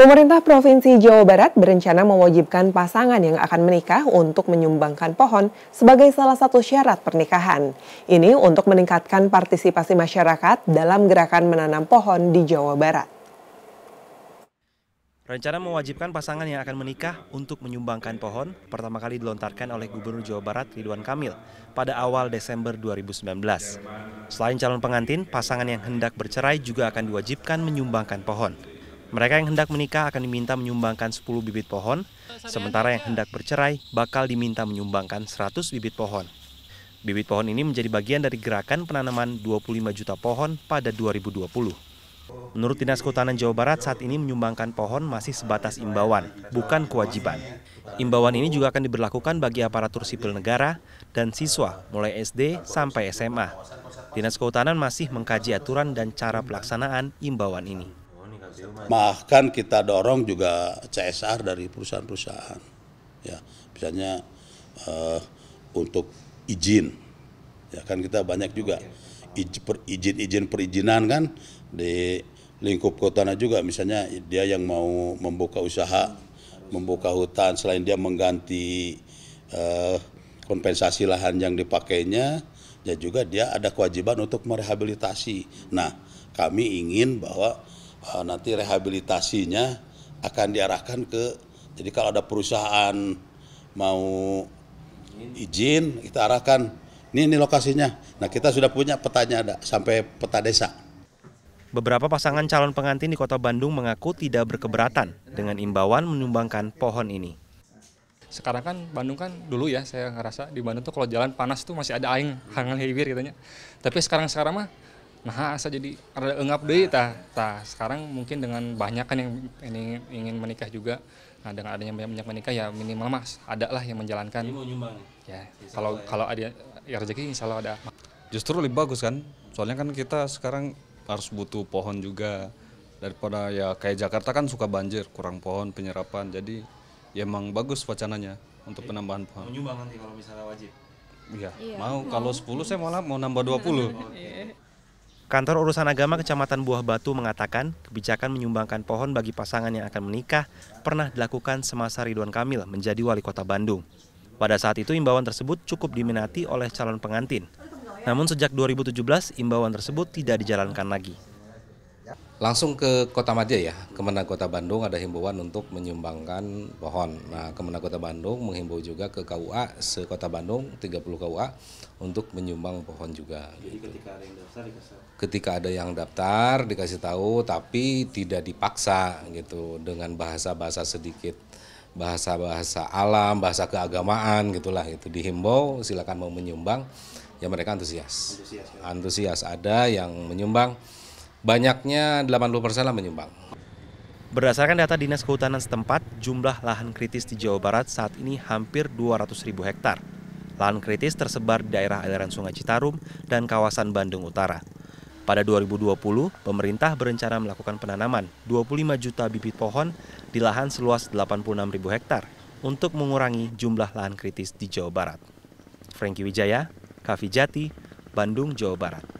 Pemerintah Provinsi Jawa Barat berencana mewajibkan pasangan yang akan menikah untuk menyumbangkan pohon sebagai salah satu syarat pernikahan. Ini untuk meningkatkan partisipasi masyarakat dalam gerakan menanam pohon di Jawa Barat. Rencana mewajibkan pasangan yang akan menikah untuk menyumbangkan pohon pertama kali dilontarkan oleh Gubernur Jawa Barat Ridwan Kamil pada awal Desember 2019. Selain calon pengantin, pasangan yang hendak bercerai juga akan diwajibkan menyumbangkan pohon. Mereka yang hendak menikah akan diminta menyumbangkan 10 bibit pohon, sementara yang hendak bercerai bakal diminta menyumbangkan 100 bibit pohon. Bibit pohon ini menjadi bagian dari gerakan penanaman 25 juta pohon pada 2020. Menurut Dinas Kehutanan Jawa Barat, saat ini menyumbangkan pohon masih sebatas imbauan, bukan kewajiban. Imbauan ini juga akan diberlakukan bagi aparatur sipil negara dan siswa mulai SD sampai SMA. Dinas Kehutanan masih mengkaji aturan dan cara pelaksanaan imbauan ini. Bahkan kita dorong juga CSR dari perusahaan-perusahaan. Ya, misalnya uh, untuk izin. Ya kan kita banyak juga izin-izin perizinan kan di lingkup kotanya juga misalnya dia yang mau membuka usaha, membuka hutan selain dia mengganti uh, kompensasi lahan yang dipakainya ya juga dia ada kewajiban untuk merehabilitasi. Nah, kami ingin bahwa Eh, nanti rehabilitasinya akan diarahkan ke jadi kalau ada perusahaan mau izin kita arahkan ini ini lokasinya. Nah kita sudah punya petanya ada sampai peta desa. Beberapa pasangan calon pengantin di kota Bandung mengaku tidak berkeberatan dengan imbauan menyumbangkan pohon ini. Sekarang kan Bandung kan dulu ya saya ngerasa di Bandung tuh kalau jalan panas tuh masih ada aing hangal hibir katanya. Tapi sekarang-sekarang mah nah asa jadi ada engap deh tah tah sekarang mungkin dengan banyak kan yang ini ingin menikah juga nah dengan adanya banyak, banyak menikah ya minimal mas ada lah yang menjalankan Ini mau nyumbang ya kalau kalau ada ya rezeki insya Allah ada justru lebih bagus kan soalnya kan kita sekarang harus butuh pohon juga daripada ya kayak Jakarta kan suka banjir kurang pohon penyerapan jadi ya emang bagus wacananya untuk jadi, penambahan pohon mau nyumbang nanti kalau misalnya wajib Iya, ya, mau. mau. Kalau 10 saya malah mau nambah 20. puluh. Kantor Urusan Agama Kecamatan Buah Batu mengatakan kebijakan menyumbangkan pohon bagi pasangan yang akan menikah pernah dilakukan semasa Ridwan Kamil menjadi wali kota Bandung. Pada saat itu imbauan tersebut cukup diminati oleh calon pengantin. Namun sejak 2017 imbauan tersebut tidak dijalankan lagi. Langsung ke Kota Maja ya, Kemenang Kota Bandung ada himbauan untuk menyumbangkan pohon. Nah, Kemenang Kota Bandung menghimbau juga ke KUA se-Kota Bandung 30 KUA untuk menyumbang pohon juga. Jadi gitu. ketika ada yang daftar dikasih tahu. Ketika ada yang daftar dikasih tahu tapi tidak dipaksa gitu dengan bahasa-bahasa sedikit bahasa-bahasa alam, bahasa keagamaan gitulah itu dihimbau silakan mau menyumbang ya mereka antusias. Antusias, ya. antusias ada yang menyumbang banyaknya 80% lah menyumbang. Berdasarkan data Dinas Kehutanan setempat, jumlah lahan kritis di Jawa Barat saat ini hampir 200 ribu hektar. Lahan kritis tersebar di daerah aliran Sungai Citarum dan kawasan Bandung Utara. Pada 2020, pemerintah berencana melakukan penanaman 25 juta bibit pohon di lahan seluas 86 ribu hektar untuk mengurangi jumlah lahan kritis di Jawa Barat. Franky Wijaya, Kavijati, Bandung, Jawa Barat.